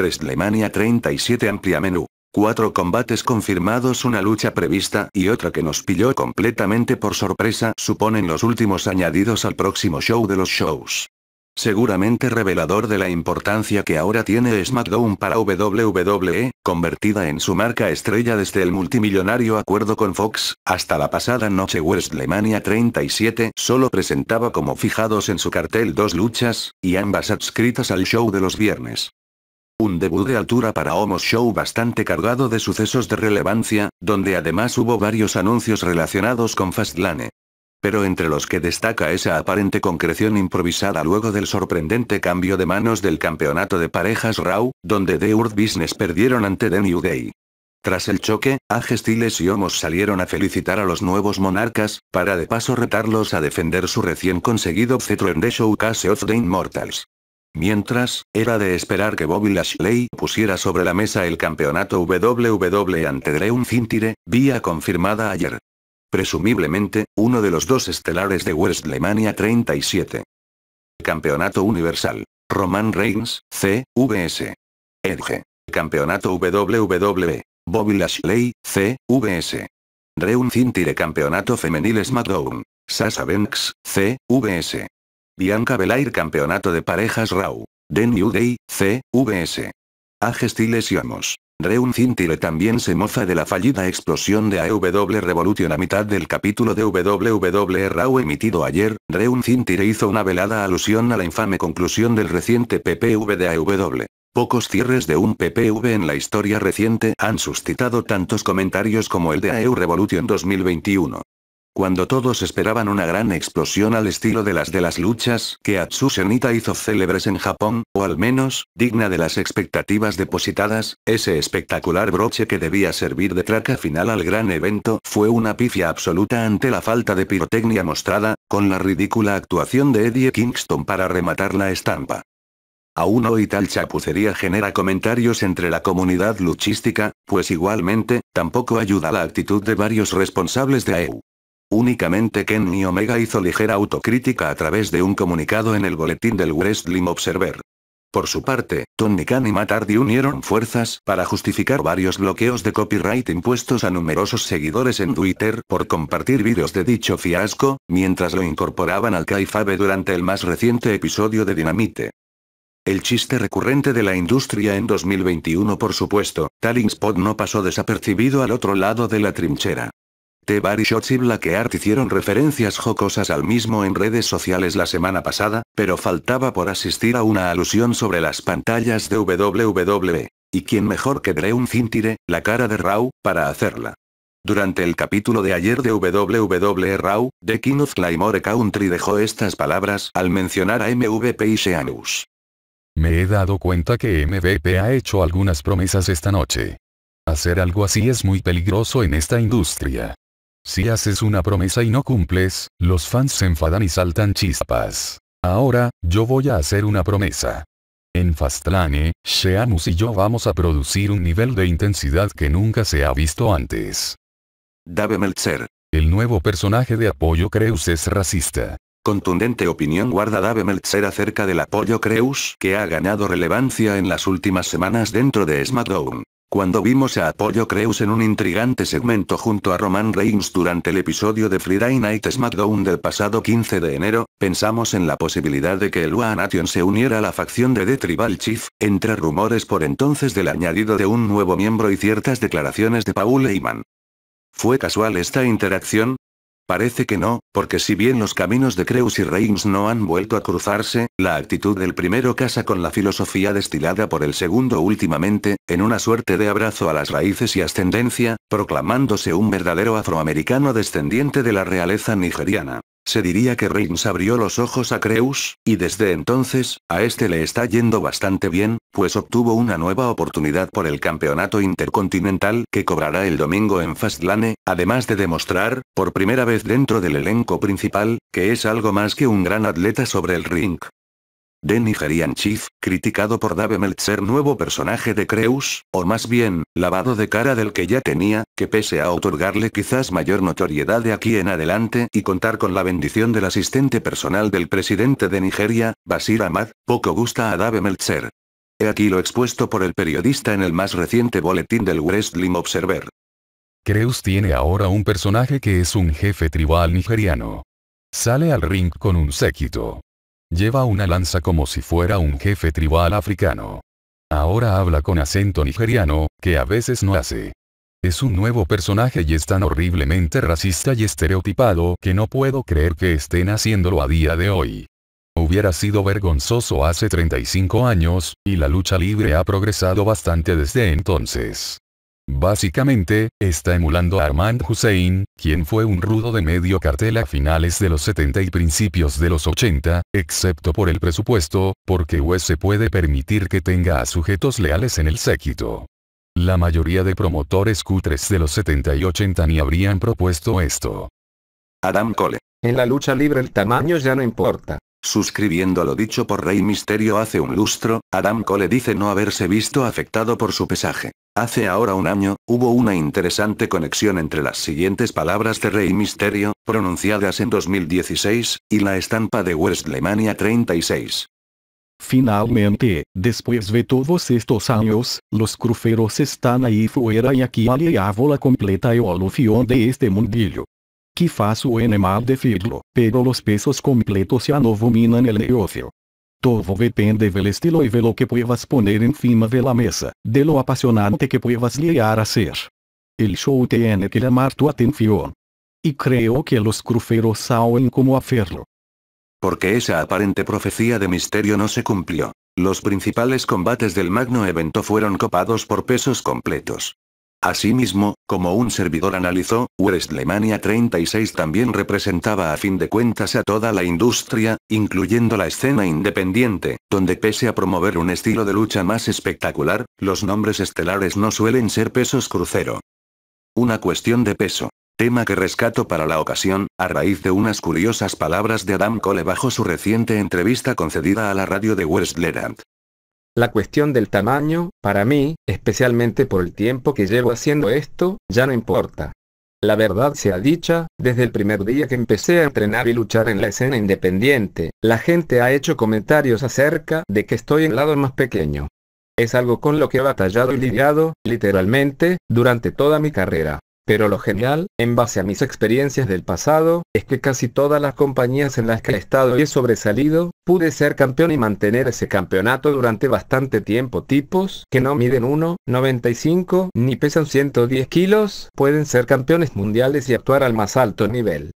WrestleMania 37 amplia menú. Cuatro combates confirmados, una lucha prevista y otra que nos pilló completamente por sorpresa, suponen los últimos añadidos al próximo show de los shows. Seguramente revelador de la importancia que ahora tiene SmackDown para WWE, convertida en su marca estrella desde el multimillonario acuerdo con Fox, hasta la pasada noche WrestleMania 37 solo presentaba como fijados en su cartel dos luchas, y ambas adscritas al show de los viernes. Un debut de altura para Homo's Show bastante cargado de sucesos de relevancia, donde además hubo varios anuncios relacionados con Fastlane. Pero entre los que destaca esa aparente concreción improvisada luego del sorprendente cambio de manos del campeonato de parejas Raw, donde The Urt Business perdieron ante The New Day. Tras el choque, AJ Styles y Homos salieron a felicitar a los nuevos monarcas, para de paso retarlos a defender su recién conseguido cetro en The Showcase of the Immortals. Mientras, era de esperar que Bobby Lashley pusiera sobre la mesa el campeonato WWE ante Drew Cintire, vía confirmada ayer. Presumiblemente, uno de los dos estelares de WrestleMania 37. Campeonato Universal. Roman Reigns, CVS. Edge. Campeonato WWE. Bobby Lashley, CVS. Drew Cintire Campeonato Femenil SmackDown. Sasha Banks, CVS. Bianca Belair Campeonato de Parejas Raw. The New Day, C, VS. A y Amos. Reun Cintire también se moza de la fallida explosión de AEW Revolution a mitad del capítulo de WWE Raw emitido ayer, Reun Cintire hizo una velada alusión a la infame conclusión del reciente PPV de AEW. Pocos cierres de un PPV en la historia reciente han suscitado tantos comentarios como el de AEW Revolution 2021. Cuando todos esperaban una gran explosión al estilo de las de las luchas que Atsu hizo célebres en Japón, o al menos, digna de las expectativas depositadas, ese espectacular broche que debía servir de traca final al gran evento fue una pifia absoluta ante la falta de pirotecnia mostrada, con la ridícula actuación de Eddie Kingston para rematar la estampa. Aún hoy tal chapucería genera comentarios entre la comunidad luchística, pues igualmente, tampoco ayuda la actitud de varios responsables de AEU. Únicamente Kenny Omega hizo ligera autocrítica a través de un comunicado en el boletín del Wrestling Observer. Por su parte, Tony Khan y Matt unieron fuerzas para justificar varios bloqueos de copyright impuestos a numerosos seguidores en Twitter por compartir vídeos de dicho fiasco, mientras lo incorporaban al Kaifabe durante el más reciente episodio de Dinamite. El chiste recurrente de la industria en 2021 por supuesto, Talingspot Spot no pasó desapercibido al otro lado de la trinchera. The Bar y Shots hicieron referencias jocosas al mismo en redes sociales la semana pasada, pero faltaba por asistir a una alusión sobre las pantallas de WWE. Y quien mejor que Drew Cintire, la cara de Raw, para hacerla. Durante el capítulo de ayer de WWE Raw, The King of Country dejó estas palabras al mencionar a MVP y Sheamus. Me he dado cuenta que MVP ha hecho algunas promesas esta noche. Hacer algo así es muy peligroso en esta industria. Si haces una promesa y no cumples, los fans se enfadan y saltan chispas. Ahora, yo voy a hacer una promesa. En Fastlane, Sheamus y yo vamos a producir un nivel de intensidad que nunca se ha visto antes. Dave Meltzer. El nuevo personaje de Apoyo Creus es racista. Contundente opinión guarda Dave Meltzer acerca del apoyo Creus que ha ganado relevancia en las últimas semanas dentro de SmackDown. Cuando vimos a Apollo Creus en un intrigante segmento junto a Roman Reigns durante el episodio de Friday Night SmackDown del pasado 15 de enero, pensamos en la posibilidad de que el One Nation se uniera a la facción de The Tribal Chief, entre rumores por entonces del añadido de un nuevo miembro y ciertas declaraciones de Paul Heyman. ¿Fue casual esta interacción? Parece que no, porque si bien los caminos de Creus y Reims no han vuelto a cruzarse, la actitud del primero casa con la filosofía destilada por el segundo últimamente, en una suerte de abrazo a las raíces y ascendencia, proclamándose un verdadero afroamericano descendiente de la realeza nigeriana se diría que Reigns abrió los ojos a Creus, y desde entonces, a este le está yendo bastante bien, pues obtuvo una nueva oportunidad por el campeonato intercontinental que cobrará el domingo en Fastlane, además de demostrar, por primera vez dentro del elenco principal, que es algo más que un gran atleta sobre el ring. De Nigerian Chief, criticado por Dave Meltzer nuevo personaje de Creus, o más bien, lavado de cara del que ya tenía, que pese a otorgarle quizás mayor notoriedad de aquí en adelante y contar con la bendición del asistente personal del presidente de Nigeria, Basir Ahmad, poco gusta a Dave Meltzer. He aquí lo expuesto por el periodista en el más reciente boletín del Wrestling Observer. Creus tiene ahora un personaje que es un jefe tribal nigeriano. Sale al ring con un séquito Lleva una lanza como si fuera un jefe tribal africano. Ahora habla con acento nigeriano, que a veces no hace. Es un nuevo personaje y es tan horriblemente racista y estereotipado que no puedo creer que estén haciéndolo a día de hoy. Hubiera sido vergonzoso hace 35 años, y la lucha libre ha progresado bastante desde entonces. Básicamente, está emulando a Armand Hussein, quien fue un rudo de medio cartel a finales de los 70 y principios de los 80, excepto por el presupuesto, porque Wes se puede permitir que tenga a sujetos leales en el séquito. La mayoría de promotores cutres de los 70 y 80 ni habrían propuesto esto. Adam Cole. En la lucha libre el tamaño ya no importa. Suscribiendo lo dicho por Rey Misterio hace un lustro, Adam Cole dice no haberse visto afectado por su pesaje. Hace ahora un año, hubo una interesante conexión entre las siguientes palabras de Rey Misterio, pronunciadas en 2016, y la estampa de Wrestlemania 36. Finalmente, después de todos estos años, los cruferos están ahí fuera y aquí aliábola la completa evolución de este mundillo. Quizás suene mal decirlo, pero los pesos completos ya no dominan el negocio. Todo depende del estilo y de lo que puedas poner encima de la mesa, de lo apasionante que puedas llegar a ser. El show tiene que llamar tu atención. Y creo que los cruferos saben cómo hacerlo. Porque esa aparente profecía de misterio no se cumplió. Los principales combates del magno evento fueron copados por pesos completos. Asimismo, como un servidor analizó, WrestleMania 36 también representaba a fin de cuentas a toda la industria, incluyendo la escena independiente, donde pese a promover un estilo de lucha más espectacular, los nombres estelares no suelen ser pesos crucero. Una cuestión de peso. Tema que rescato para la ocasión, a raíz de unas curiosas palabras de Adam Cole bajo su reciente entrevista concedida a la radio de Westlerand. La cuestión del tamaño, para mí, especialmente por el tiempo que llevo haciendo esto, ya no importa. La verdad sea dicha, desde el primer día que empecé a entrenar y luchar en la escena independiente, la gente ha hecho comentarios acerca de que estoy en el lado más pequeño. Es algo con lo que he batallado y lidiado, literalmente, durante toda mi carrera. Pero lo genial, en base a mis experiencias del pasado, es que casi todas las compañías en las que he estado y he sobresalido, pude ser campeón y mantener ese campeonato durante bastante tiempo. Tipos que no miden 1,95 ni pesan 110 kilos, pueden ser campeones mundiales y actuar al más alto nivel.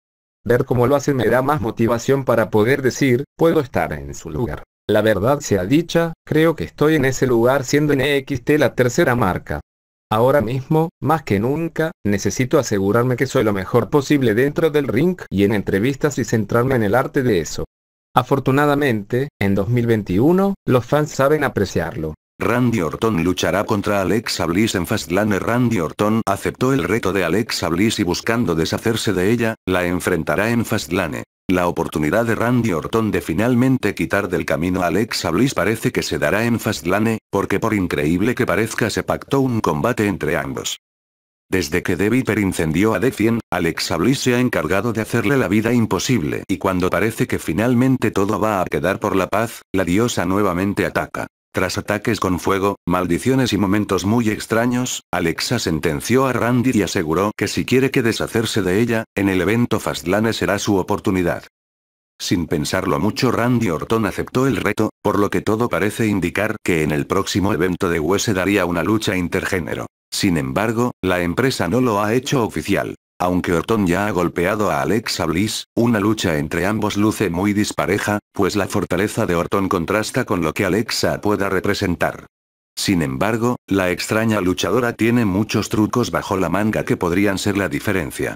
Ver cómo lo hacen me da más motivación para poder decir, puedo estar en su lugar. La verdad sea dicha, creo que estoy en ese lugar siendo NXT la tercera marca. Ahora mismo, más que nunca, necesito asegurarme que soy lo mejor posible dentro del ring y en entrevistas y centrarme en el arte de eso. Afortunadamente, en 2021, los fans saben apreciarlo. Randy Orton luchará contra Alexa Bliss en Fastlane. Randy Orton aceptó el reto de Alexa Bliss y buscando deshacerse de ella, la enfrentará en Fastlane. La oportunidad de Randy Orton de finalmente quitar del camino a Alexa Bliss parece que se dará en Fastlane, porque por increíble que parezca se pactó un combate entre ambos. Desde que Deviper incendió a Defien, Alexa Bliss se ha encargado de hacerle la vida imposible y cuando parece que finalmente todo va a quedar por la paz, la diosa nuevamente ataca. Tras ataques con fuego, maldiciones y momentos muy extraños, Alexa sentenció a Randy y aseguró que si quiere que deshacerse de ella, en el evento Fastlane será su oportunidad. Sin pensarlo mucho Randy Orton aceptó el reto, por lo que todo parece indicar que en el próximo evento de se daría una lucha intergénero. Sin embargo, la empresa no lo ha hecho oficial. Aunque Orton ya ha golpeado a Alexa Bliss, una lucha entre ambos luce muy dispareja, pues la fortaleza de Orton contrasta con lo que Alexa pueda representar. Sin embargo, la extraña luchadora tiene muchos trucos bajo la manga que podrían ser la diferencia.